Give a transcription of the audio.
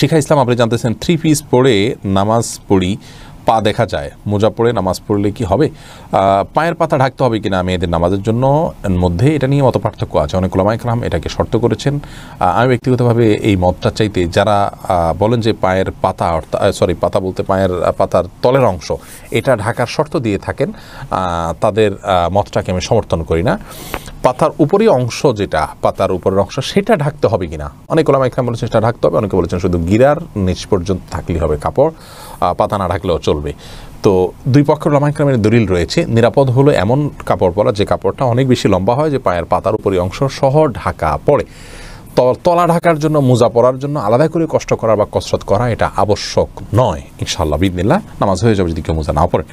শিখা ইসলাম আপনি জানতেছেন three piece পরে নামাজ পড়ি পা দেখা যায় মোজা পরে নামাজ পড়লে কি হবে পায়ের পাতা ঢাকতে হবে কিনা মেয়েদের নামাজের জন্য মধ্যে এটা নিয়ে মত পার্থক্য আছে অনেক ওলামায় কালাম এটাকে শর্ত করেছেন আমি ব্যক্তিগতভাবে এই মতটা চাইতে যারা বলেন যে পায়ের পাতা অর্থাৎ সরি পাতা বলতে পায়ের পাতার তলের অংশ এটা ঢাকার শর্ত দিয়ে থাকেন তাদের মতটাকে আমি সমর্থন করি না পাতার উপরই অংশ যেটা পাতার উপরের অংশ সেটা ঢাকতে হবে কিনা অনেক ওলামা এখানে বলেছেন সেটা ঢাকতে হবে অনেকে বলেছেন শুধু গিরার নিচ পর্যন্ত থাকলেই হবে কাপড় পাতা না ঢাকলেও চলবে তো দুই পক্ষের ওলামা ইকরামের দলিল রয়েছে নিরাপদ হলো এমন কাপড় পরা যে কাপড়টা অনেক বেশি লম্বা হয় যে পায়ের পাতার উপরই অংশ সহ ঢাকা পড়ে তলা ঢাকার জন্য মোজা পরার জন্য আলাদা করে কষ্ট করা বা কসরত করা এটা আবশ্যক নয় ইনশাল্লাহ বিদিল্লা নামাজ হয়ে যাবে যদি কেউ মোজা না পড়ে